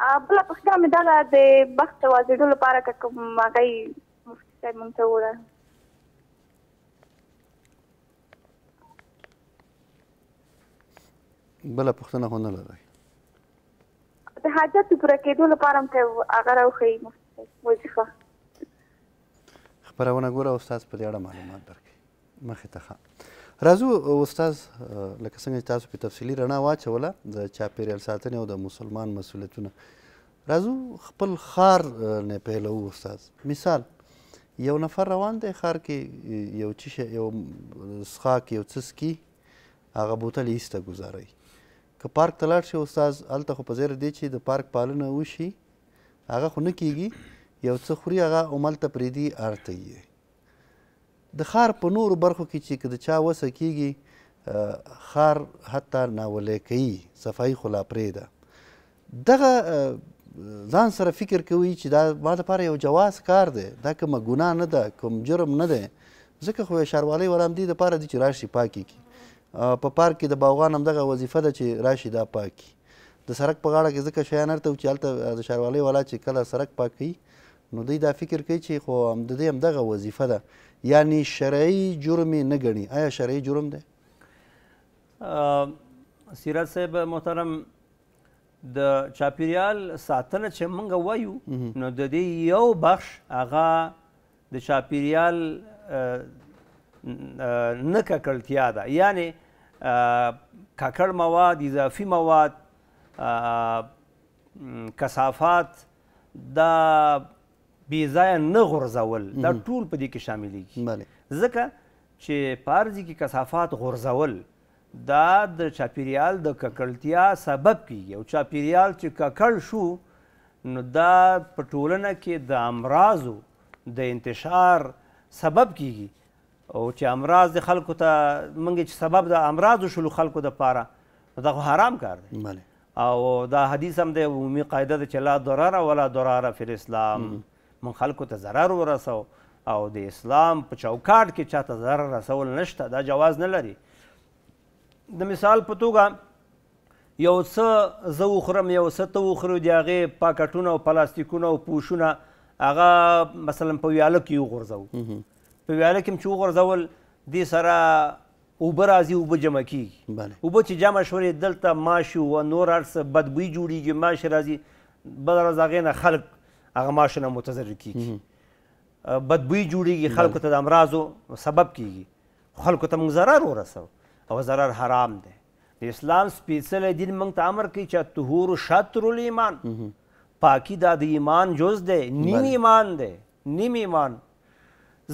ا بل پښتنه مې دا د بخت وازیدو لپاره کوم هغه مفتي مونږ ته وره بل پښتنه هونه لري د حاجت پوره کېدو لپاره هم ته هغه راوخی وظیفه خبرونه ګوره استاد په دې اړه معلومات درکړي مخې ته راځو استاد لکه څنګه تاسو په تفصیلی رڼا واچوله د چاپیریال ساتنې او د مسلمان مسولیتونه راځو خپل خار نه پهلو استاد مثال یو نفر روان دی ښار کې یو چی یو څښاک یو څه څکي هغه بوتل ایسته ګزاروي که پارک ته لاړ شي استاد هلته خو په زیره دی چې د پارک پالنه وشي هغه خو نه کیږي یو څه خوري هغه همالته پرېږدي ارته یې د ښار په نورو برخو کې چې که د چا وسه کیږي ښار حتی ناولی کوي صفایي خو لا پرېږده دغه ځان سره فکر کوي چې دا ما دپاره یو جواز کار دی دا کومه ګناه نه ده کوم جرم نه دی ځکه خو یې ښاروالۍ ورام دې دپاره دی چې راشي پاکې کړي په پارک کې د باغوان هم دغه وظیفه ده چې راشي دا پاکي د سړک په غاړه کې ځکه شیان هرته و چې هلته د ښاروالۍ والا چې کله سړک پاک کوي نو دوی دا فکر کوي چې خو د دې همدغه وظیفه ده یعنی شرعي جرم یې نه ګڼي آیا شرعي جرم دی سیرت صاحب محترم د چاپیریال ساتنه چې موږ وایو نو د دې یو بخش هغه د چاپیریال نه ککړتیا ده یعنی ککړ مواد اضافي مواد کثافات دا بې ځایه نه غورځول دا ټول په دې کې شاملېږي ځکه چې په عرضې کې کثافات غورځول دا د چاپیریال د ککړتیا سبب کیږي او چاپیریال چې ککړ شو نو دا په ټولنه کې د امراضو د انتشار سبب کیږي او چې امراض د خلکو ته منګې چې سبب د امراض شلو خلکو د پاره دا خو حرام کار دی بله او دا حدیث هم د عمومي قاعده ده چې لا ضرر ولا ضرار فی الاسلام من خلکو ته ضرر ورسو او د اسلام په چوکاټ کې چاته ضرر رسول نشته دا جواز نه لري د مثال په توګه یو څه زه وخورم یو څه ته وخورو د هغې پاکټونه او پلاستیکونه او پوښونه هغه مثلا په ویاله کې وغورځوو په ویاله کې هم چې وغورځول دې سره اوبه راځي اوبه جمع کیږي اوبه چې جمع شولې دلته ماش او نور هر څه بدبوی جوړیږي ماش راځي بل راز هغې نه خلک هغه ماش نه متضرر کیږي بدبوی جوړیږي خلکو ته د امراضو سبب کیږي خلکو ته موږ ضرر ورسو او ضرر حرام دی د اسلام سپیڅلی دین موږ ته امر کوي چې طهور شطر الایمان پاکی دا د ایمان جز دی نیم ایمان دی نیم ایمان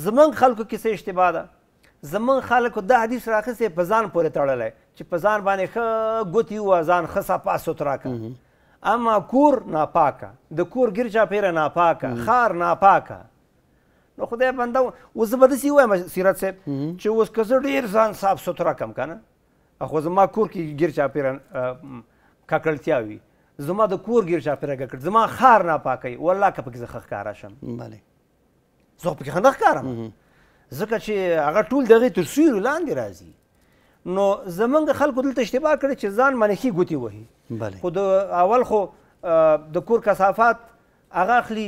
زمنګ خلکو کې څه اشتباه ده زمنګ خلکو دا حدیث راخصې په ځان پورې تړلی چې په ځان باندې ښه ګوتې ووه ځان ښه صفا سوترا کړه اما کور ناپاکه د کور ګیر چاپېره ناپاکه خار ناپاکه نو خدای بنده اوس به داسې ووایم سیرت صاحب چې اوس که زه ډېر ځان صاف سوتره کړم که نه خو زما کور کې ګیر چاپېره ککړتیا وي زما د کور ګیر چاپېره ککړ زما خار ناپاکوي والله که پکې زه ښه ښکاره شم زه په کې خندق کارم ځکه چې هغه ټول دغه تر سیوري لاندې راځي نو زمونږ خلکو دلته اشتباه کړی چې ځان منخي ګوتی وهي خو د اول خو د کور کثافات هغه اخلي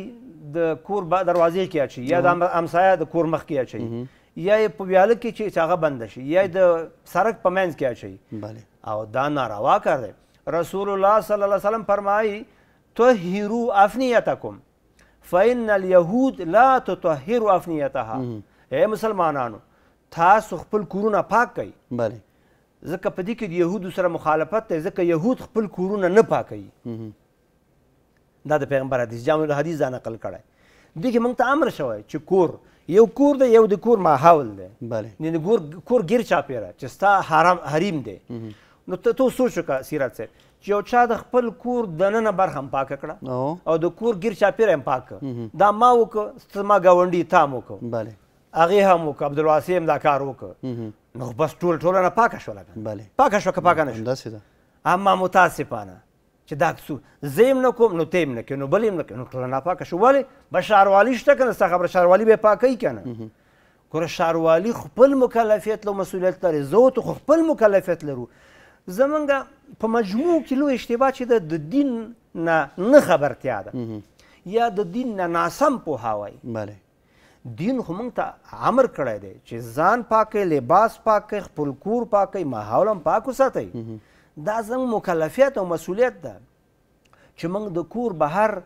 د کور با دروازې کې اچي یا د امسایا د کور مخ کې اچي یا په ویاله کې چې هغه بند شي یا د سړک په منځ کې اچي بله او دا ناروا کار دی رسول الله صلی الله علیه وسلم فرمایي تطهروا افنیتکم فإن اليهود لا تطهر افنیتها اے مسلمانانو تاسو خپل کورونه پاک کړئ بله ځکه په دې کې د يهودو سره مخالفت دی ځکه يهود خپل کورونه نه پاکوي دا د پیغمبر حدیث جامع الحدیث دا نقل کړی دې کې موږ ته امر شوی چې کور یو کور دی یو د کور ماحول دی بله د کور کور ګیر چاپیره چې ستا حرام حریم دی نو ته تو سوچ وکړه سیرت صاحب چې یو چا د خپل کور دننه برخه هم پاکه کړه او د کور ګیر چاپیره هم پاک دا ما وکړه ما ګاونډي تا هم وکړه هغې هم وکړه عبدالواسع هم دا کار وکړه نو بس ټول ټولنه پاکه شوه لکه پاکه شوه که پاکه نه شوه اما متاسفانه چې دا کسو زه یې نه کوم نو ته یې نه کوې نو بل یې نه کوې نو ټولنه ناپاکه شو ولې به ښاروالي شته که نه ستا خبره ښاروالي به یې پاکوي که نه ګوره ښاروالي خپل مکلفیت له مسؤلیت لري زه ته خو خپل مکلفیت لرو زمونږ په مجموع کې لوی اشتباه چې د دین نه نه خبرتیا ده یا د دین نه ناسم پوهاوی بله دین خو موږ ته امر کړی دی چې ځان پاکې لباس پاکې خپل کور پاکې ماحول هم پاک وساتئ دا زموږ مکلفیت او مسؤلیت ده چې موږ د کور بهر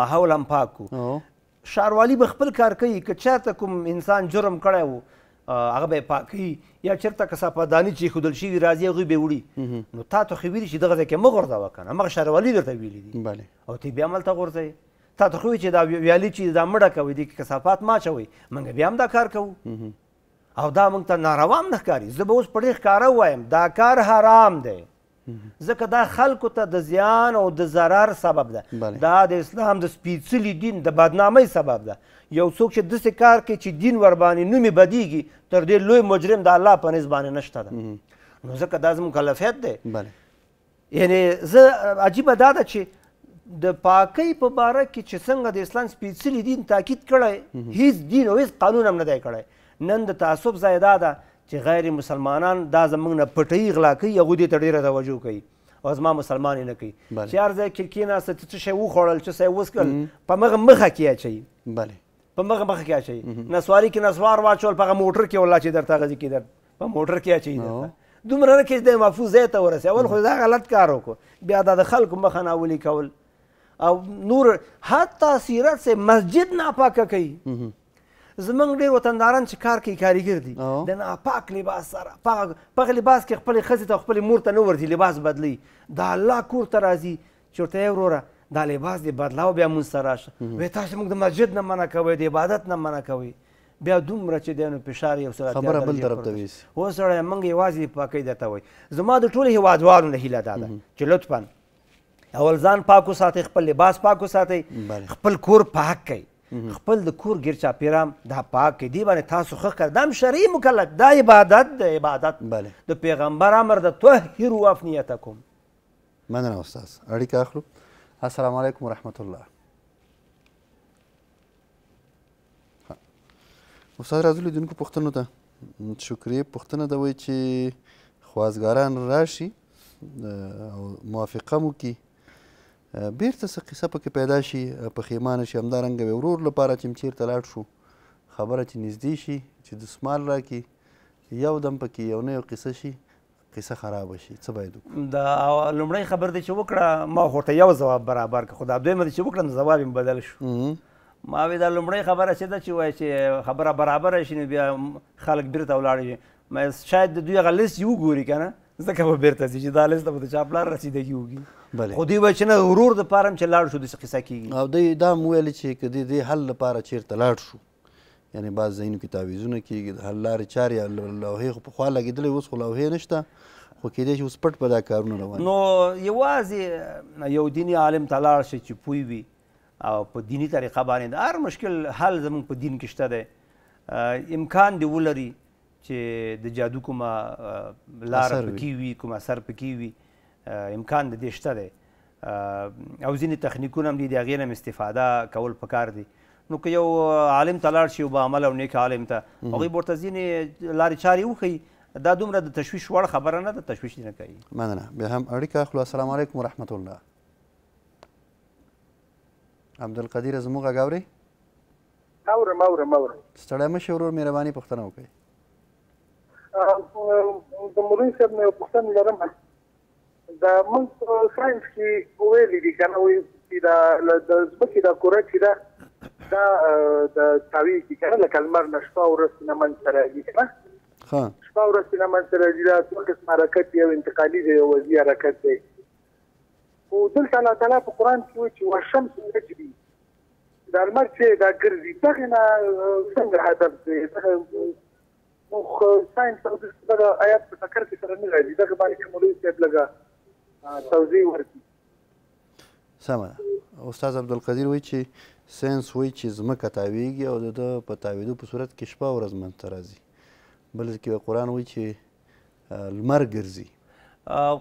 ماحول هم پاک کړو ښاروالي به خپل کار کوي که چېرته کوم انسان جرم کړی و هغه به پاکي یا چیرته کثافدانی چې خودل شي راځي هغه به وړي نو تا ته خو ویل شي دغه ځکه مغور دا وکنه مغه شروالي درته ویلي دي بله او ته بیا عمل ته غورځي تا ته خو چې دا ویالي چې دا مړه کوي دي کثافات ما چوي منګ بیا هم دا کار کوو او دا موږ ته ناروام نه کاری زه به اوس پړې ښکاره وایم دا کار حرام دی ځکه دا خلکو ته د زیان او د ضرر سبب ده دا د اسلام د سپیڅلي دین د بدنامۍ سبب ده یو څوک چې داسې کار کوي چې دین ورباندې نومې بدیږي تر ډېر لوی مجرم د الله په نیز باندې نشته ده نو ځکه دا زموږ کلفیت دی یعنی زه عجیبه دا ده چې د پاکۍ په باره کې چې څنګه د اسلام سپېڅلي دین تاکید کړی هیڅ دین او هیڅ قانون هم نه دی کړی نن د تعصب ځای دا ده چې غیر مسلمانان دا زموږ نه پټۍ غلا کوي هغوی دې ته ډېره توجه کوي او زما مسلمان نه کوي چې هر ځای کې کېناسته څه شی وخوړل څه شی وڅکل په مغه مخه کې اچوي بله په مخه مخه کې اچي نسواری کې نسوار واچول په موټر کې ولا چې درته غږی کې در په موټر کې اچي درته دومره نه کې د محفوظ ځای ته ورسې اول خو دا غلط کار وکړو بیا دا د خلکو مخه ناولي کول او نور حتی سیرت سے مسجد ناپاکه کوي زمنګ ډیر وطنداران چې کار کوي کاریګر دي د ناپاک لباس سره پاک لباس کې خپل خزې ته خپل مور ته نه ورځي لباس بدلی دا الله کور ته راځي چورته وروره دا لباس دی بدلاو بیا مونږ سره راشه وایي تاسو موږ د مسجد نه منع کوئ د عبادت نه منع کوئ بیا دومره چې دی نو فشار یو سره خبره بل طرف ته وي اوس سره موږ یوازې پاکۍ درته وایي زما د ټولو هیوادوالو نه هیله دا ده چې لطفا اول ځان پاک وساتئ خپل لباس پاک وساتئ خپل کور پاک کړئ خپل د کور ګیر چاپیرام دا پاک کړئ دی باندې تاسو ښه کړ دام شرعي مکلف دا عبادت د عبادت د پیغمبر امر د طهروا افنیتکم مننه استاد اړیکه اخلو السلام علیکم ورحمت الله استاد راځو لیدونکو پوښتنو ته شکرې پوښتنه ده وایي چې خوازګاران راشي او موافقه مو کړي بیرته څه قصه پکې پیدا شي پښیمانه شي همدارنګه وي ورور لپاره چې م چېرته لاړ شو خبره چې نږدې شي چې دسمال راکړي یو دم پکې یو نه یو قصه شي قصه خراب شي څه باید وکړو دا لومړی خبر دی چې وکړه ما خورته یو ځواب برابر کړ خو دا دویمه چې وکړه نو ځواب یې بدل شو ما وی دا لومړی خبره چې ده چې وایي چې خبره برابر شي نو بیا خلک بیرته ولاړ شي ما شاید د دوی هغه لیست یو ګوري که نه ځکه به بیرته ځي چې دا لیست به د چا پلار رسیدګي وکړي بله خو دوی وایي چې نه ورور د پاره هم چې لاړ شو داسې قصه کېږي او دوی دا هم ویلي چې که د دې حل لپاره چېرته لاړ شو یعنی بعض ځایونو کې تعویزونه کېږي د حل لارې چارې لوحې خو پخوا لګېدلې اوس خو لوحې نه شته خو کېدای شي اوس پټ په دا کارونه روان نو یوازې یو دیني عالم ته لاړ شي چې پوی وي او په دینی طریقه باندې د هر مشکل حل زموږ په دین کې شته دی امکان دی ولري چې د جادو کومه لار پکې وي کوم اثر پکې وي امکان د دې شته دی او ځینې تخنیکونه هم دي د هغې نه استفاده کول پکار دي نو که یو عالم ته لاړ شي با عمل او نیک عالم ته هغوی به ورته ځینې لارې چارې وښیي دا دومره د تشویش وړ خبره نه ده تشویش نه کوي مننه بیا هم اړیکه خلو السلام علیکم ورحمت الله عبدالقدیر زموږ غږ اورئ اورم اورم اورم ستړی مه شئ ورور مهرباني پوښتنه وکړئ د مولوی صاحب نه پوښتنه لرم دا موږ ساينس کې ویلي دي کنه وایي چې دا د ځمکې دا کره چې دا دا د تاویږي کنه لکه لمر نشته او رسنه من سره دي کنه ها شپه او رسنه من سره دي دا ټول قسم حرکت یو انتقالي دی یو وزي حرکت دی او دلته الله تعالی په قران کې وایي چې والشمس تجري دا لمر چې دا ګرځي دغه نه څنګه هدف دی مخ ساينس او د آیات په فکر کې سره نه راځي دغه باندې مولوي صاحب لګا توضیح ورکړي سمه استاد عبدالقدیر وایي چې ساينس وایي چې ځمکه تاویږي او د ده په تاویدو په صورت کې شپه ورځ منځته راځي بل کې قرآن وایي چې لمر ګرځي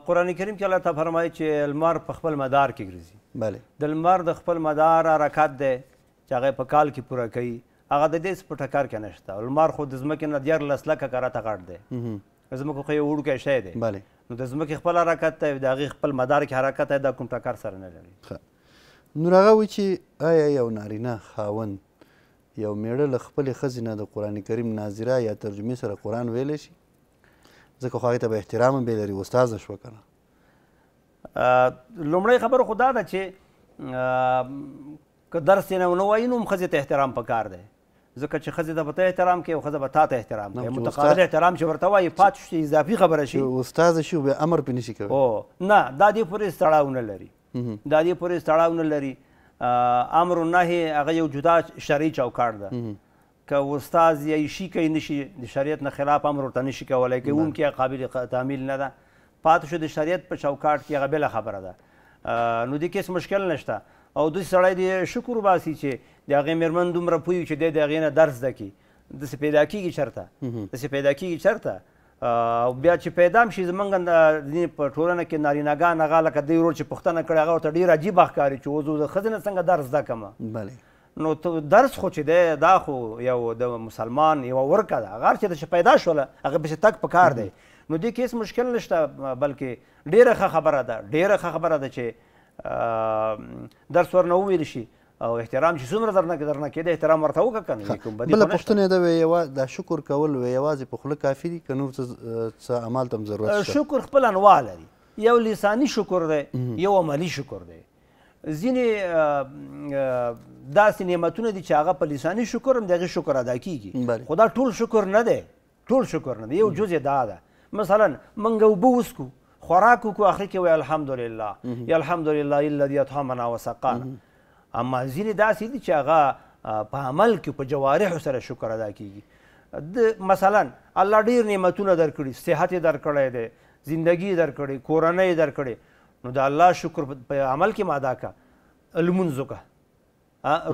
قرآن کریم کې الله تعالی فرمایي چې لمر په خپل مدار کې ګرځي بله د لمر د خپل مدار حرکت دی چې هغه په کال کې پوره کوي هغه د دې په ټکر کې نشته لمر خو د ځمکې نه دیارلس لکه کراته غټ دی زمکه خو یو وړوکی شی دی بله نو د ځمکې خپل حرکت دی د هغې خپل مدار کې حرکت دی دا کوم ټکر سره نه لري نور هغه وایي چې آیا یو نارینه خاوند یو میړه له خپلې ښځې نه د قرآن کریم ناظره یا ترجمې سره قرآن ویلی شي ځکه خو هغې ته به احترام هم بې لري استازه شوه که نه لومړۍ خبره خو دا ده چې که درس یې نه وایي نو هم ښځې ته احترام پکار دی ځکه چې ښځې ته به ته احترام کوي او ښځه به تا ته احترام کوي متقابل احترام چې ورته وایي پاتې شو اضافي خبره شي استاذه شي بیا امر پې نه شي کوي نه دا دې پورې تړاو نه لري دا دې پورې تړاو نه لري امر نهي هغه یو جدا شرعي چوکاټ ده که استاد یې شي کوي نشي د شریعت نه خلاف امر ورته نشي کولای که اون کې قابل تعمیل نه ده پاتې شو د شریعت په چوکاټ کې هغه بل خبره ده نو دې کې مشکل نشته او دوی سړی دې شکر وباسي چې د هغې میرمن دومره پوه وي چې دی د هغې نه درس ده کي داسې پیدا کېږي چېرته داسې پیدا کېږي چېرته بیا چې پیدا شي زمونږ په ټولنه کې نارینهګان هغه لکه دی ورور چې پوښتنه کړې هغه ورته ډېر عجیبه ښکاري چې وزو د ښځې نه څنګه درس زده کړمه بله نو درس خو چې دی دا خو یو د مسلمان یوه ورکه ده هغه چې چې پیدا شوله هغه پسې تګ په کار دی نو دې کې هېڅ مشکل نشته بلکې ډېره ښه خبره ده ډېره ښه خبره ده چې درس ورنه وویل شي او احترام چې څومره درنه درنه کېده احترام ورته وکړه کنه کوم بده بل پښتنه دا وی دا شکر کول وی یوازې په خوله کافی دي کنو څه عمل تم ضرورت شته شکر خپل انواع لري یو لسانی شکر دی یو عملی شکر دی ځینې داسې نعمتونه دي چې هغه په لسانی شکر هم دغه شکر ادا کیږي خدا ټول شکر نه دی ټول شکر نه دی یو جزء دا ده مثلا منګه وبو وسکو خوراک کو اخر کې وی الحمدلله یا الحمدلله الذي اطعمنا وسقانا اما ځینې داسې دي چې هغه په عمل کې په جوارحو سره شکر ادا کیږي د مثلا الله ډیر نعمتونه درکړي صحت درکړی دی زندگی درکړي کورنۍ درکړي نو د الله شکر په عمل کې مادا کا المنځ وکړه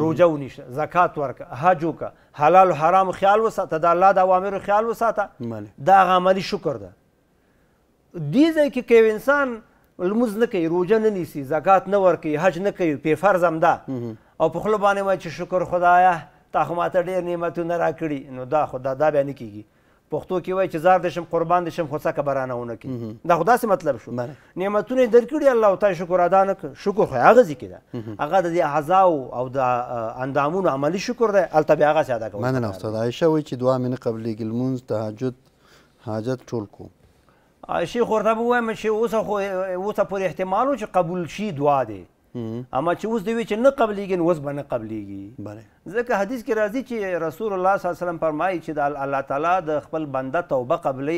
روجه ونیشه زکات ورکړه حج وکړه حلال و حرام خیال وساته د الله د اوامرو خیال وساته دا هغه عملي شکر ده دې ځای کې که انسان لمونځ نه کوي روژه نه نیسي زکات نه ورکوي حج نه کوي پې فرض هم ده او په خوله باندې وایي چې شکر خدایه تا خو ماته ډېر نعمتونه راکړي نو دا خو دا دا بیا نه کیږي پښتو کې وایي چې زار دشم قربان دشم خو څه خبرانه ونه کی دا خو داسې مطلب شو نعمتونه درکړي الله تعالی شکر ادا نه کړ شکر خو هغه ځکه ده هغه د دې اعضاو او د اندامونو عملی شکر ده البته بیا هغه ادا کوي مننه استاد عائشه وایي چې دعا مې نه قبلېږي لمونځ تهجد حاجت ټول کو شیخ ورته وایم چې اوس خو اوس پورې احتمال چې قبول شي دعا دی اما چې اوس دوی چې نه قبليږي نو اوس به نه قبليږي ځکه حدیث کې راځي چې رسول الله صلی الله علیه وسلم فرمایي چې د الله تعالی د خپل بنده توبه قبلي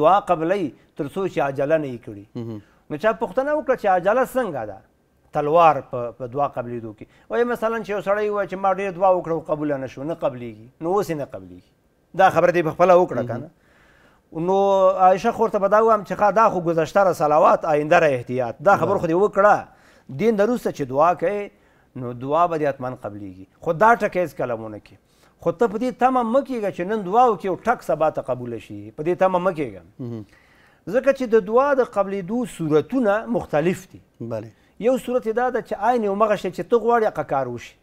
دعا قبلي تر څو چې عجله نه کړي نو چا پوښتنه وکړه چې عجله څنګه ده تلوار په دعا قبلېدو کې وایي مثلا چې یو سړی وایي چې ما ډېر دعا وکړه قبول نه شو نه قبليږي نو اوس نه قبليږي دا خبره دې په خپله وکړه که نه نو عایشه خور ته به دا وایم چې دا خو گذشته را صلوات آینده را احتیاط دا خبر خو دې وکړه دین د روسه چې دعا کوي نو دعا به دې حتمن قبلیږي خو دا ټکی هیڅ کله مونه کې خو ته په دې تمه مه کیږه چې نن دعا وکړي او ټک سبا ته قبوله شي په دې تمه مه کیږه ځکه چې د دعا د قبلېدو صورتونه مختلف دي بله یو صورت دا ده چې عین همغه شی چې ته غواړې هغه کار وشي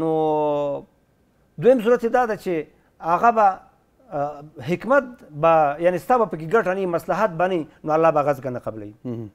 نو دویم صورت دا ده چې هغه به حکمت با یعنی ستا به پکې ګټه نه مصلحت باندې نو الله به غز کنه قبلې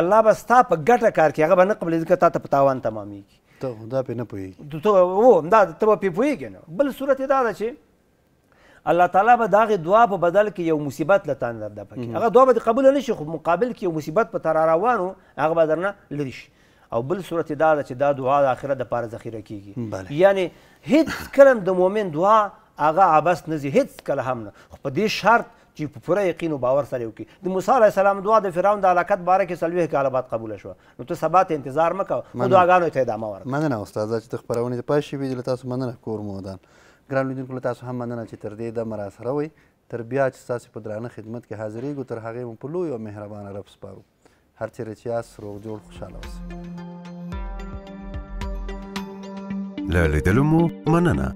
الله به ستا په ګټه کار کې هغه به نه قبلې ځکه تا ته په تاوان تمامېږي ته دا پې نه پوهېږي ته و دا ته به پې پوهېږې نه بل صورت یې دا ده چې الله تعالی به د هغې دعا په بدل کې یو مصیبت له تا نه درده پکې هغه دعا به دې قبوله نه شي خو مقابل کې یو مصیبت په تا را روان و هغه به درنه لرې شي او بل صورت یې دا ده چې دا دعا د آخرت دپاره ذخیره کېږي یعنې هیڅ کله د مؤمن دعا هغه عبس نه ځي هیڅکله هم نه خو په دې شرط چې په پوره یقین او باور سره وکړي د موسی علیه السلام دعا د فرعون د علاقت باره کې څلوېښت کاله بعد قبوله شوه نو ته سبا ته انتظار مه کوه خو دعاګانو ته ادامه ورکړه مننه استاده چې د خپرونې د پای شوي له تاسو مننه کور مودان ګران لیدونکو له تاسو هم مننه چې تر دې دمه را سره وئ تر بیا چې ستاسو په درانه خدمت کې حاضرېږو تر هغې مو په لوی او مهربانه رب سپارو هر چیرې چې یاست روغ جوړ خوشحاله اوسئ له لیدلو مو مننه